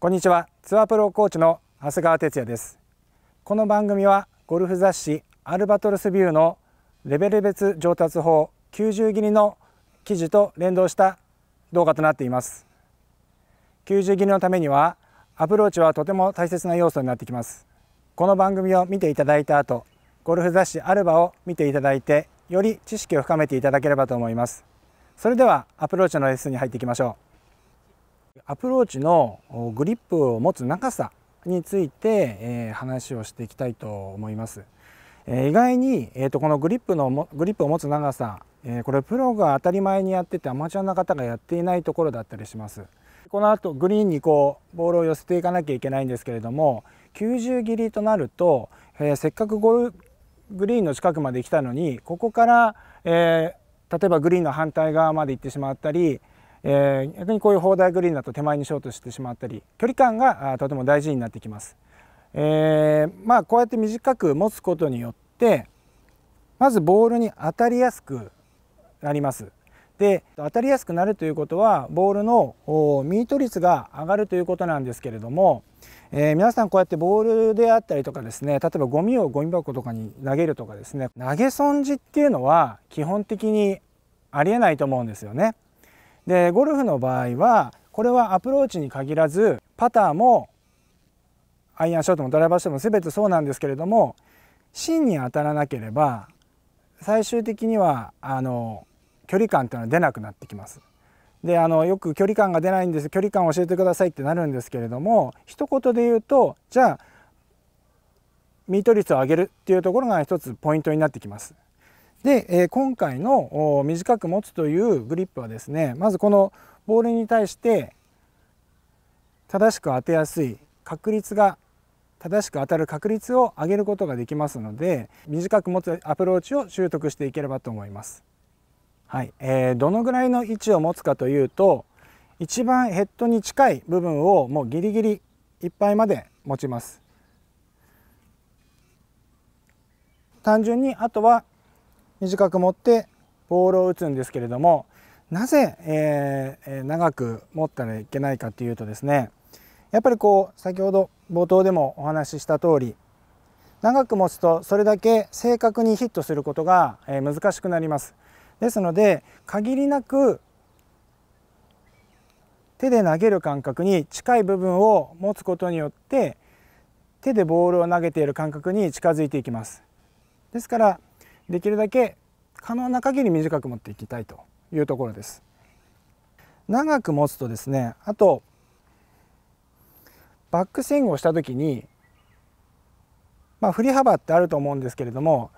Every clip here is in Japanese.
こんにちはツアープロコーチの長谷川哲也ですこの番組はゴルフ雑誌アルバトロスビューのレベル別上達法90切りの記事と連動した動画となっています90切りのためにはアプローチはとても大切な要素になってきますこの番組を見ていただいた後ゴルフ雑誌アルバを見ていただいてより知識を深めていただければと思いますそれではアプローチのレッスンに入っていきましょうアプローチのグリップを持つ長さについて、え話をしていきたいと思います。え意外に、えー、とこのグリップのグリップを持つ長さ、えこれプロが当たり前にやっててアマチュアの方がやっていないところだったりします。この後グリーンにこうボールを寄せていかなきゃいけないんですけれども90切りとなると、えせっかくゴグリーンの近くまで来たのにここから、え例えばグリーンの反対側まで行ってしまったりえー、逆にこういう砲台グリーンだと手前にショートしてしまったり距離感がとても大事になってきます。えー、まあ、こうやって短く持つことによってまずボールに当たりやすくなります。で当たりやすくなるということはボールのミート率が上がるということなんですけれども、えー、皆さんこうやってボールであったりとかですね例えばゴミをゴミ箱とかに投げるとかですね投げ損じっていうのは基本的にありえないと思うんですよね。でゴルフの場合はこれはアプローチに限らずパターもアイアンショットもドライバーショットも全てそうなんですけれども芯に当たらなければ最終的にはあの距離感っていうのは出なくなってきます。であのよく距離感が出ないんです距離感を教えてくださいってなるんですけれども一言で言うとじゃあミート率を上げるっていうところが一つポイントになってきます。で、え今回の短く持つというグリップはですねまずこのボールに対して正しく当てやすい確率が正しく当たる確率を上げることができますので短く持つアプローチを習得していければと思います。はいえー、どのぐらいの位置を持つかというと一番ヘッドに近い部分をもうギリギリいっぱいまで持ちます。単純にあとは短く持ってボールを打つんですけれどもなぜ、えー、長く持ったらいけないかというとですねやっぱりこう先ほど冒頭でもお話しした通り長く持つとそれだけ正確にヒットすることが難しくなりますですので限りなく手で投げる感覚に近い部分を持つことによって手でボールを投げている感覚に近づいていきますですからできるだけ可能な限り短く持っていきたいというところです長く持つとですねあとバックスイングをした時にまあ振り幅ってあると思うんですけれども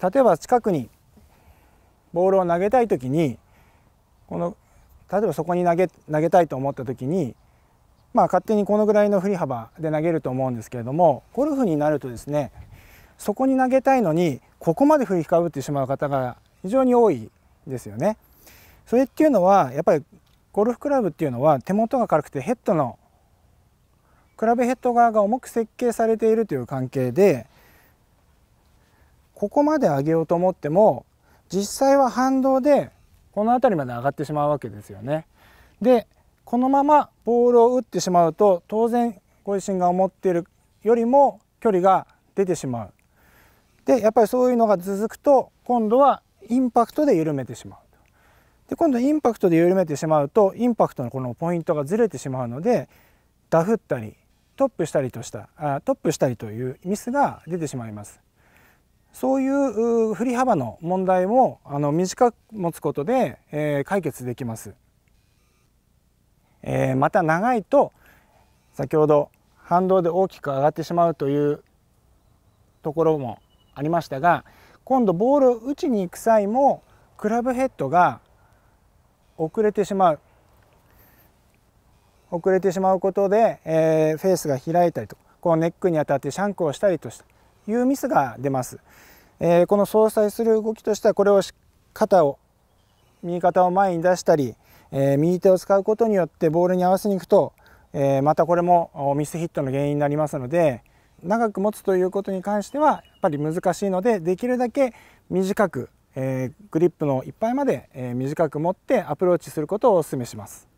例えば近くにボールを投げたい時にこの例えばそこに投げ投げたいと思った時にまあ勝手にこのぐらいの振り幅で投げると思うんですけれどもゴルフになるとですねそこに投げたいのにここまで振りかぶってしまう方が非常に多いですよね。それっていうのはやっぱりゴルフクラブっていうのは手元が軽くてヘッドのクラブヘッド側が重く設計されているという関係でここまで上げようと思っても実際は反動でこの辺りまで上がってしまうわけですよね。でこのままボールを打ってしまうと当然ご自身が思っているよりも距離が出てしまうでやっぱりそういうのが続くと今度はインパクトで緩めてしまうで今度インパクトで緩めてしまうとインパクトのこのポイントがずれてしまうのでダフったりトップしたりとしたあトップしたりというミスが出てしまいますそういう振り幅の問題もあの短く持つことで、えー、解決できます、えー、また長いと先ほど反動で大きく上がってしまうというところもありましたが今度ボールを打ちに行く際もクラブヘッドが遅れてしまう遅れてしまうことで、えー、フェースが開いたりとこうネックに当たってシャンクをしたりというミスが出ます、えー、この相殺する動きとしてはこれを肩を右肩を前に出したり、えー、右手を使うことによってボールに合わせにいくと、えまたこれもミスヒットの原因になりますので長く持つということに関してはぱり難しいのでできるだけ短く、えー、グリップのいっぱいまで、えー、短く持ってアプローチすることをお勧めします。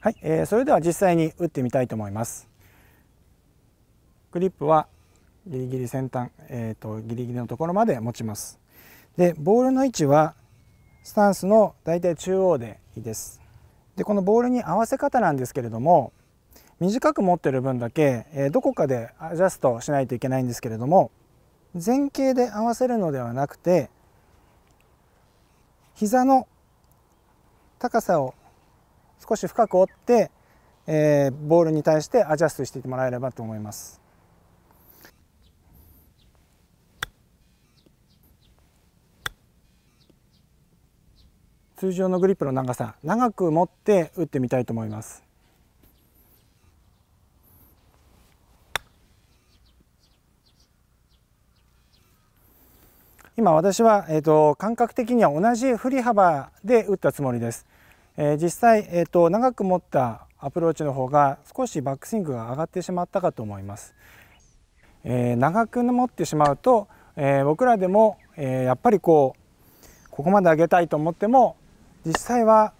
はい、えー、それでは実際に打ってみたいと思います。グリップはギリギリ先端、えーと、とギリギリのところまで持ちます。でボールの位置はスタンスのだいたい中央でいいです。でこのボールに合わせ方なんですけれども短く持ってる分だけ、えどこかでアジャストしないといけないんですけれども前傾で合わせるのではなくて膝の高さを少し深く折って、えボールに対してアジャストしてもらえればと思います。通常のグリップの長さ長く持って打ってみたいと思います。今私は、えーと、感覚的には同じ振り幅で打ったつもりです。えー、実際、えーと、長く持ったアプローチの方が少しバックスイングが上がってしまったかと思います。えー、長く持ってしまうと、えー、僕らでも、えー、やっぱりこうここまで上げたいと思っても実際は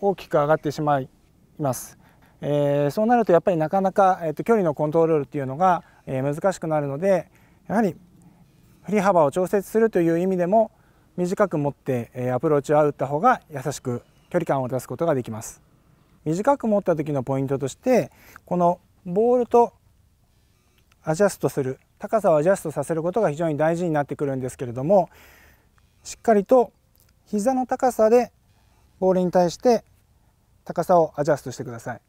大きく上がってしまいます。えそうなるとやっぱりなかなか、えーと、と距離のコントロールっていうのが、え難しくなるのでやはり振り幅を調節するという意味でも短く持ってアプローチを打った方が優しく距離感を出すことができます短く持った時のポイントとしてこのボールとアジャストする高さをアジャストさせることが非常に大事になってくるんですけれどもしっかりと膝の高さでボールに対して高さをアジャストしてください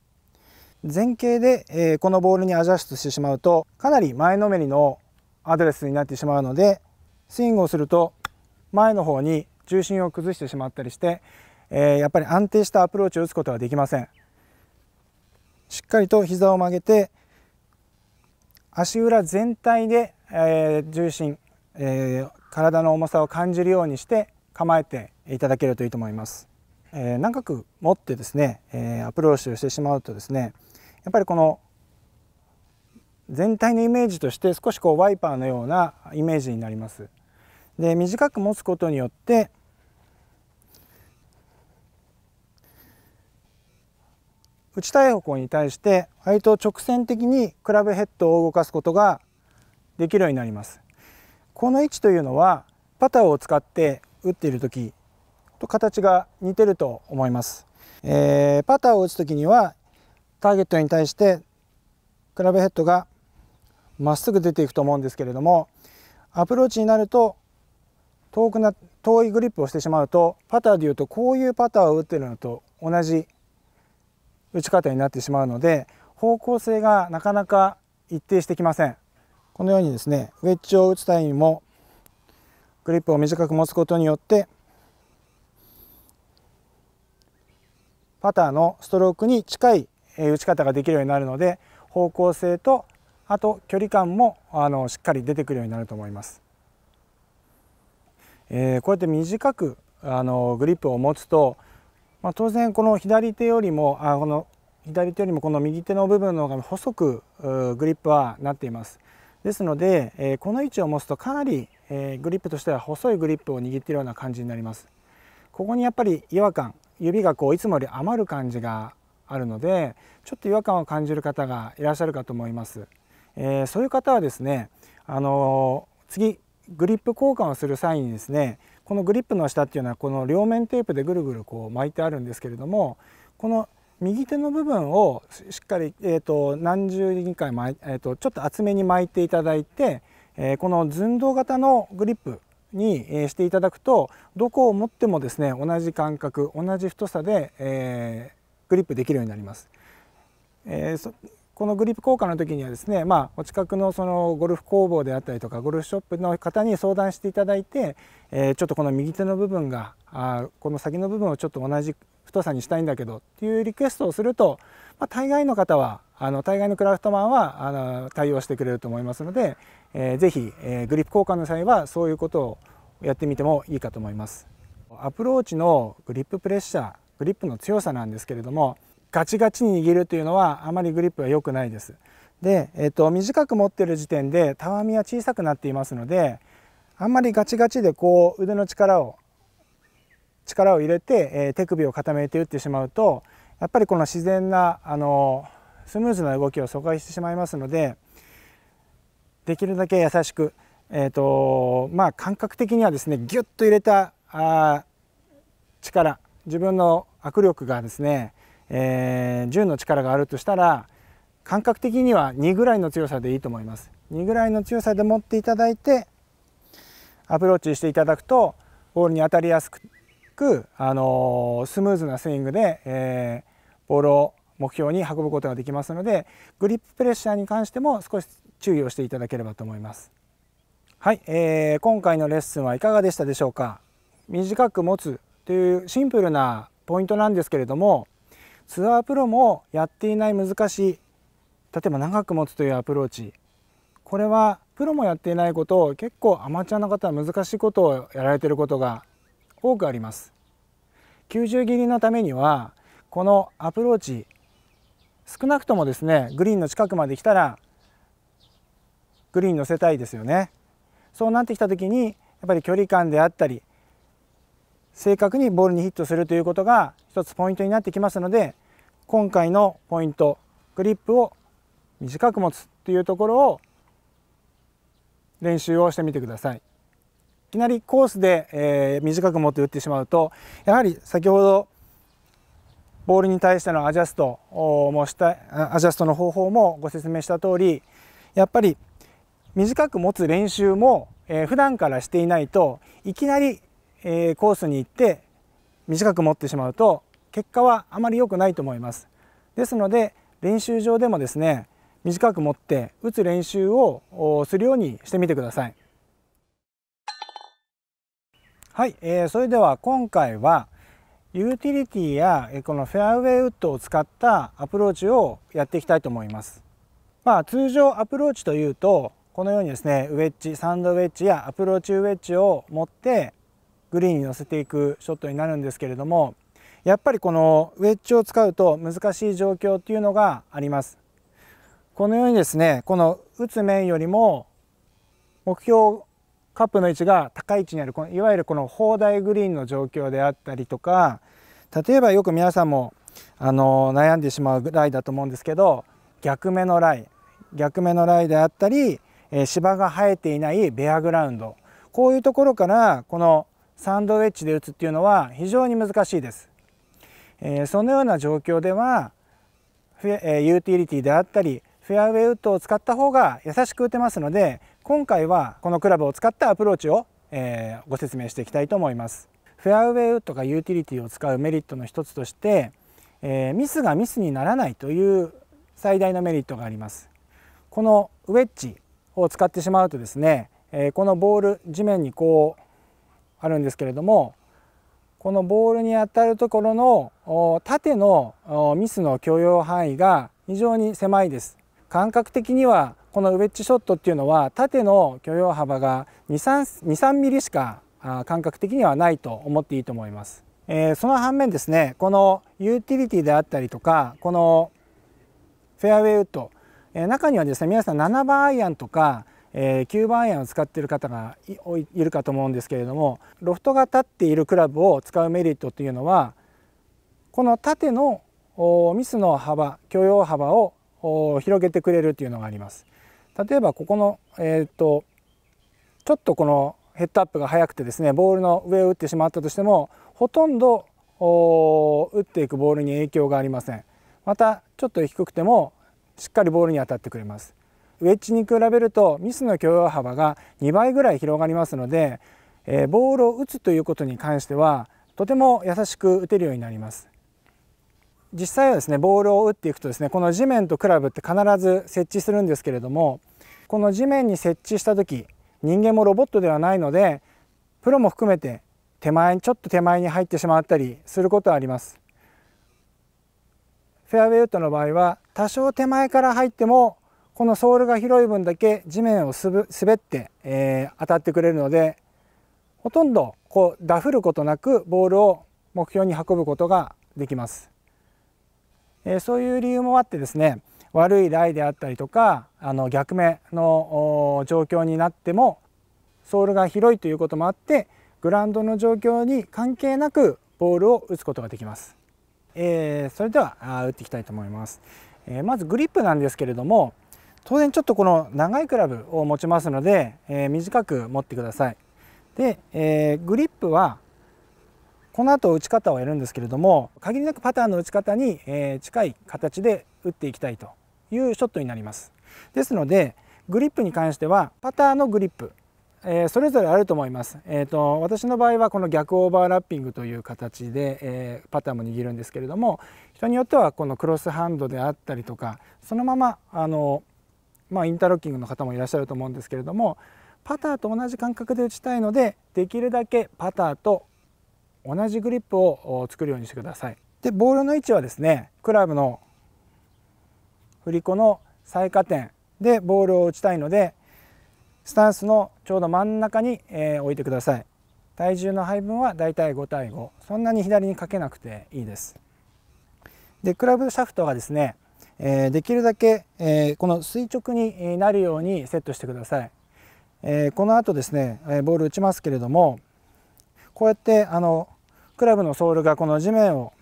前傾でこのボールにアジャストしてしまうとかなり前のめりのアドレスになってしまうのでスイングをすると前の方に重心を崩してしまったりして、えー、やっぱり安定したアプローチを打つことはできませんしっかりと膝を曲げて足裏全体で、えー、重心、えー、体の重さを感じるようにして構えていただけるといいと思います、えー、長く持ってですね、えアプローチをしてしまうとですねやっぱりこの全体のイメージとして少しこうワイパーのようなイメージになります。で短く持つことによって打ちたい方向に対して割と直線的にクラブヘッドを動かすことができるようになります。この位置というのはパターを使って打っている時と形が似てると思います。えー、パターを打つ時にはターゲットに対してクラブヘッドがまっすぐ出ていくと思うんですけれどもアプローチになると遠くな遠いグリップをしてしまうとパターでいうとこういうパターを打ってるのと同じ打ち方になってしまうので方向性がなかなか一定してきませんこのようにですねウェッジを打つ際にもグリップを短く持つことによってパターのストロークに近い打ち方ができるようになるので方向性とあと距離感もあのしっかり出てくるようになると思います。えー、こうやって短くあのグリップを持つと、まあ、当然この左手よりもあこの左手よりもこの右手の部分の方が細くグリップはなっています。ですので、えー、この位置を持つとかなり、えー、グリップとしては細いグリップを握っているような感じになります。ここにやっぱり違和感指がこういつもより余る感じがあるのでちょっと違和感を感じる方がいらっしゃるかと思います。えー、そういう方はですね、あのー、次グリップ交換をする際にですねこのグリップの下っていうのはこの両面テープでぐるぐるこう巻いてあるんですけれどもこの右手の部分をしっかり、えーと、何十人か巻、えーと、ちょっと厚めに巻いていただいて、えー、この寸胴型のグリップにしていただくとどこを持ってもですね同じ間隔同じ太さで、えー、グリップできるようになります。えーこのグリップ交換の時にはですね、まあ、お近くのそのゴルフ工房であったりとかゴルフショップの方に相談していただいて、えー、ちょっとこの右手の部分があこの先の部分をちょっと同じ太さにしたいんだけどっていうリクエストをすると、まあ、大概の方はあの大概のクラフトマンはあの対応してくれると思いますので、えー、ぜひ、えー、グリップ交換の際はそういうことをやってみてもいいかと思います。アプローチのグリッププレッシャーグリップの強さなんですけれどもガチガチに握るというのはあまりグリップは良くないです。で、えっと、短く持ってる時点でたわみは小さくなっていますのであんまりガチガチでこう腕の力を力を入れて、えー、手首を固めて打ってしまうとやっぱりこの自然なあのスムーズな動きを阻害してしまいますのでできるだけ優しく、えーとまあ、感覚的にはですねギュッと入れたあ力自分の握力がですねえー、10の力があるとしたら感覚的には2ぐらいの強さでいいと思います。2ぐらいの強さで持っていただいてアプローチしていただくとボールに当たりやすく、あのー、スムーズなスイングで、えー、ボールを目標に運ぶことができますのでグリッププレッシャーに関しても少し注意をしていただければと思います。はい、えー、今回のレッスンはいかがでしたでしょうか短く持つというシンプルなポイントなんですけれどもツアープロもやっていない難しい例えば長く持つというアプローチこれはプロもやっていないことを結構アマチュアの方は難しいことをやられていることが多くあります90切りのためにはこのアプローチ少なくともですねグリーンの近くまで来たらグリーン乗せたいですよねそうなってきた時にやっぱり距離感であったり正確にボールにヒットするということが一つポイントになってきますので今回のポイントグリップを短く持つというところを練習をしてみてください。いきなりコースで、えー、短く持って打ってしまうとやはり先ほどボールに対してのアジャストもしたアジャストの方法もご説明した通りやっぱり短く持つ練習も、えー、普段からしていないといきなり、えー、コースに行って短く持ってしまうと結果はあまり良くないと思いますですので練習場でもですね短く持って打つ練習をするようにしてみてくださいはい、えー、それでは今回はユーティリティやこのフェアウェイウッドを使ったアプローチをやっていきたいと思います。まあ、通常アプローチというとこのようにですねウェッジサンドウェッジやアプローチウェッジを持ってグリーンに乗せていくショットになるんですけれどもやっぱりこのウェッジを使うと難しい状況っていうのがありますこのようにですねこの打つ面よりも目標カップの位置が高い位置にあるこのいわゆるこの砲台グリーンの状況であったりとか例えばよく皆さんもあの悩んでしまうぐらいだと思うんですけど逆目のライ逆目のライであったり、え芝が生えていないベアグラウンドこういうところからこのサンドウェッジで打つっていうのは非常に難しいです。えそのような状況ではユーティリティであったりフェアウェイウッドを使った方が優しく打てますので今回はこのクラブを使ったアプローチを、えご説明していきたいと思います。フェアウェイウッドがユーティリティを使うメリットの一つとして、えミスがミスにならないという最大のメリットがあります。このウェッジを使ってしまうとですね、えこのボール地面にこうあるんですけれどもこのボールに当たるところの縦のミスの許容範囲が非常に狭いです。感覚的にはこのウェッジショットっていうのは縦の許容幅が2、3ミリしか感覚的にはないと思っていいと思います。えー、その反面ですね、このユーティリティであったりとか、このフェアウェイウッド、えー、中にはですね、皆さん7番アイアンとかえー、9番アイアンを使っている方がいいるかと思うんですけれどもロフトが立っているクラブを使うメリットっていうのはこの縦のミスの幅許容幅を広げてくれるというのがあります。例えばここの、えーと、とちょっとこのヘッドアップが速くてですねボールの上を打ってしまったとしてもほとんど打っていくボールに影響がありませんまたちょっと低くてもしっかりボールに当たってくれますウェッジに比べるとミスの許容幅が2倍ぐらい広がりますので、えー、ボールを打つということに関してはとても優しく打てるようになります実際はですねボールを打っていくとですねこの地面とクラブって必ず設置するんですけれどもこの地面に設置した時人間もロボットではないのでプロも含めて手前ちょっと手前に入ってしまったりすることはありますフェアウェイウッドの場合は多少手前から入ってもこのソールが広い分だけ地面を滑って、えー、当たってくれるのでほとんどこうダフることなくボールを目標に運ぶことができます、えー、そういう理由もあってですね悪いライであったりとかあの逆目の状況になってもソールが広いということもあってグラウンドの状況に関係なくボールを打つことができます、えー、それでは打っていきたいと思います、えー、まずグリップなんですけれども当然ちょっとこの長いクラブを持ちますので、えー、短く持ってください。で、えー、グリップはこの後打ち方をやるんですけれども限りなくパターンの打ち方に、えー、近い形で打っていきたいというショットになります。ですのでグリップに関してはパターのグリップ、えー、それぞれあると思います、えーと、私の場合はこの逆オーバーラッピングという形で、えー、パターンも握るんですけれども人によってはこのクロスハンドであったりとかそのままあのまあ、インターロッキングの方もいらっしゃると思うんですけれどもパターと同じ感覚で打ちたいのでできるだけパターと同じグリップを作るようにしてください。でボールの位置はですねクラブの振り子の最下点でボールを打ちたいのでスタンスのちょうど真ん中に、え置いてください体重の配分はだいたい5対5そんなに左にかけなくていいですでクラブシャフトがですねえできるだけ、えこの垂直になるようにセットしてください、えこの後ですね、えボール打ちますけれどもこうやってあのクラブのソールがこの地面を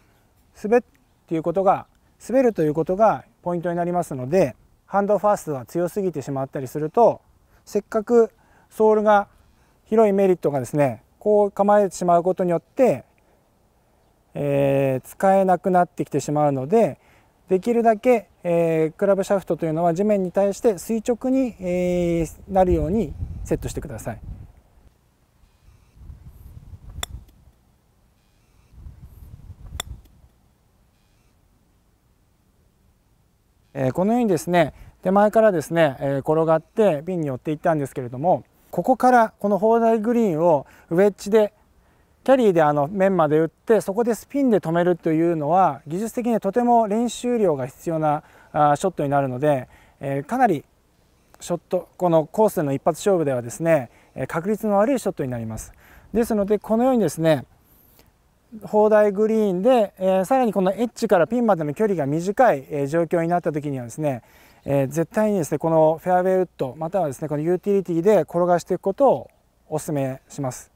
滑っていうことが滑るということがポイントになりますのでハンドファーストが強すぎてしまったりするとせっかくソールが広いメリットがですねこう構えてしまうことによって、えー、使えなくなってきてしまうのでできるだけ、えー、クラブシャフトというのは地面に対して垂直に、えー、なるようにセットしてください。えこのようにですね手前からですね、え転がって瓶に寄っていったんですけれどもここからこの砲台グリーンをウェッジでキャリーであの面まで打ってそこでスピンで止めるというのは技術的にとても練習量が必要なあショットになるので、えかなりショットこのコースでの一発勝負ではですね確率の悪いショットになりますですのでこのようにですね砲台グリーンで、えさらにこのエッジからピンまでの距離が短い、え状況になった時にはですね、え絶対にですねこのフェアウェイウッドまたはですねこのユーティリティで転がしていくことをお勧めします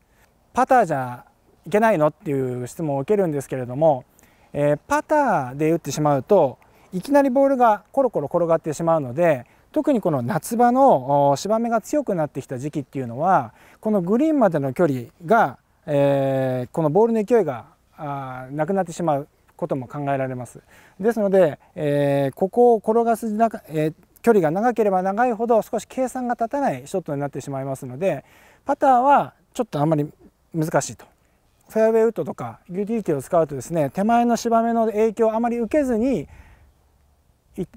パターじゃいけないのっていう質問を受けるんですけれども、えー、パターで打ってしまうといきなりボールがコロコロ転がってしまうので特にこの夏場の芝目が強くなってきた時期っていうのはこのグリーンまでの距離が、えー、このボールの勢いがあなくなってしまうことも考えられます。ですので、えー、ここを転がす中、えー、距離が長ければ長いほど少し計算が立たないショットになってしまいますのでパターはちょっとあんまり難しいとフェアウェイウッドとかユーティリティを使うとですね手前の芝目の影響をあまり受けずに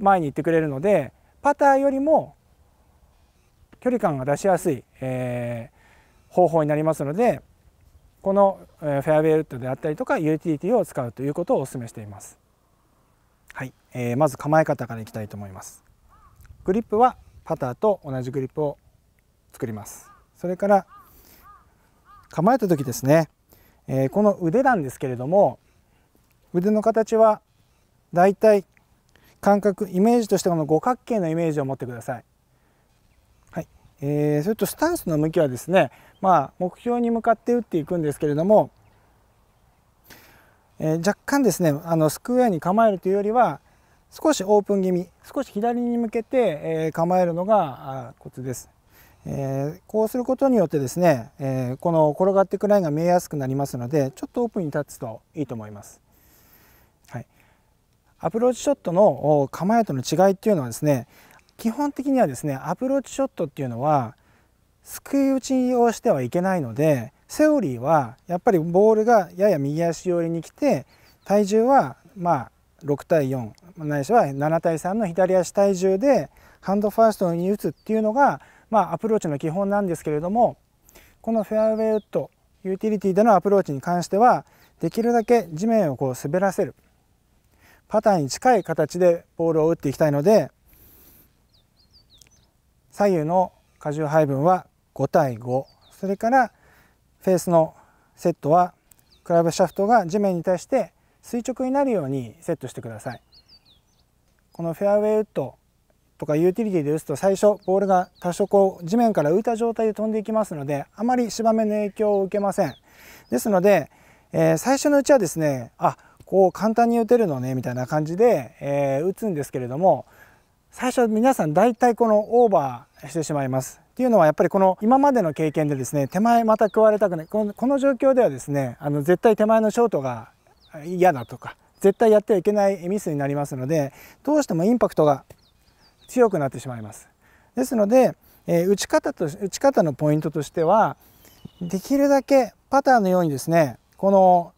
前に行ってくれるのでパターよりも距離感が出しやすい、えー、方法になりますのでこのフェアウェイウッドであったりとかユーティリティを使うということをお勧めしています。はい、えー、まず構え方からいきたいと思います。グリップはパターと同じグリップを作ります。それから構えた時ですねえー、この腕なんですけれども腕の形はだいたい感覚イメージとしてこの五角形のイメージを持ってください。はいえー、それとスタンスの向きはですね、まあ、目標に向かって打っていくんですけれども、えー、若干ですねあのスクエアに構えるというよりは少しオープン気味少し左に向けて、え構えるのがコツです。えー、こうすることによってですね、えー、この転がっていくラインが見えやすくなりますのでちょっとオープンに立つといいと思います。はい、アプローチショットの構えとの違いっていうのはですね基本的にはですねアプローチショットっていうのはすくい打ちをしてはいけないのでセオリーはやっぱりボールがやや右足寄りに来て体重はま6対4ないしは7対3の左足体重でハンドファーストに打つっていうのがまあ、アプローチの基本なんですけれどもこのフェアウェイウッドユーティリティでのアプローチに関してはできるだけ地面をこう滑らせるパターンに近い形でボールを打っていきたいので左右の荷重配分は5対5それからフェースのセットはクラブシャフトが地面に対して垂直になるようにセットしてくださいこのフェアウェイウッドとかユーティリティで打つと最初ボールが多少こう地面から浮いた状態で飛んでいきますのであまり芝目の影響を受けませんですので、えー、最初のうちはですねあこう簡単に打てるのねみたいな感じで、えー、打つんですけれども最初皆さん大体このオーバーしてしまいますっていうのはやっぱりこの今までの経験でですね手前また食われたくないこのこの状況ではですねあの絶対手前のショートが嫌だとか絶対やってはいけないミスになりますのでどうしてもインパクトが強くなってしまいます。ですので、えー、打ち方と打ち方のポイントとしてはできるだけパターのようにですねこの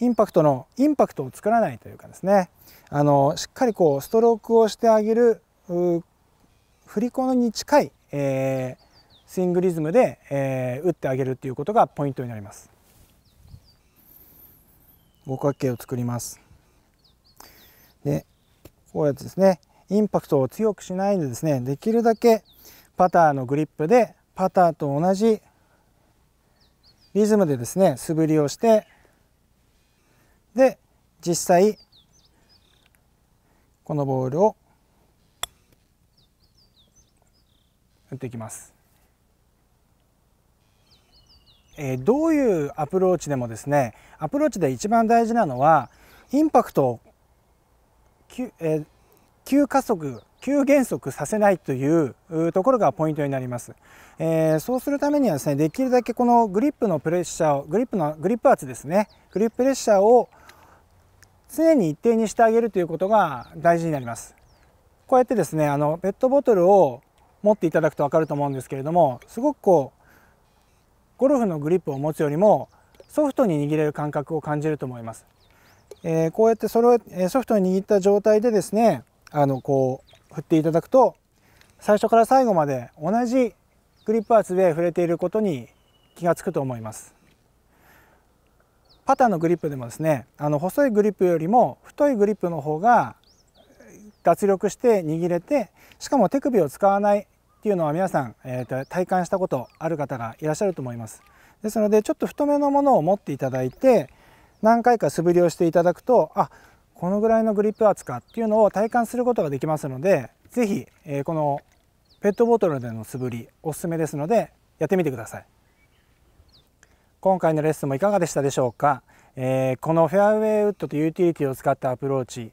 インパクトのインパクトを作らないというかですねあのしっかりこうストロークをしてあげる振り子に近い、えー、スイングリズムで、えー、打ってあげるということがポイントになります。五角形を作ります。でこうやってですねインパクトを強くしないでですねできるだけパターのグリップでパターと同じリズムでですね素振りをしてで実際このボールを打っていきます。えー、どういうアプローチでもですねアプローチで一番大事なのはインパクトを、えー、急加速急減速させないというところがポイントになります、えー、そうするためにはですねできるだけこのグリップのプレッシャーをグリップのグリップ圧ですねグリッププレッシャーを常に一定にしてあげるということが大事になりますこうやってですねあのペットボトルを持っていただくと分かると思うんですけれどもすごくこうゴルフのグリップを持つよりもソフトに握れる感覚を感じると思います、えー、こうやってそれをソフトに握った状態でですねあのこう振っていただくと最初から最後まで同じグリップ圧で触れていることに気がつくと思いますパターのグリップでもですねあの細いグリップよりも太いグリップの方が脱力して握れてしかも手首を使わないっていうのは皆さん、えー、と体感したことある方がいらっしゃると思いますですのでちょっと太めのものを持っていただいて何回か素振りをしていただくとあこのぐらいのグリップ圧かっていうのを体感することができますので是非、えー、このペットボトルでの素振りおすすめですのでやってみてください今回のレッスンもいかがでしたでしょうか、えー、このフェアウェイウッドとユーティリティを使ったアプローチ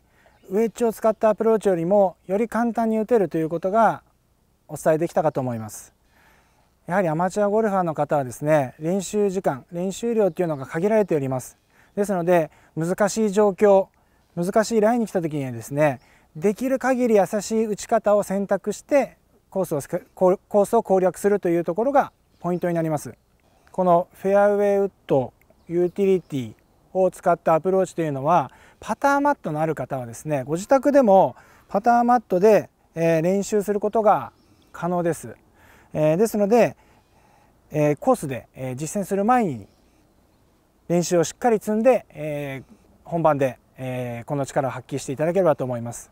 ウェッジを使ったアプローチよりもより簡単に打てるということがお伝えできたかと思いますやはりアマチュアゴルファーの方はですね練習時間練習量っていうのが限られておりますですので難しい状況難しいラインに来た時にはですねできる限り優しい打ち方を選択してコースをコースを攻略するというところがポイントになりますこのフェアウェイウッドユーティリティを使ったアプローチというのはパターマットのある方はですねご自宅でもパターマットで練習することが可能ですですのでコースで実践する前に練習をしっかり積んで本番でえー、この力を発揮していただければと思います。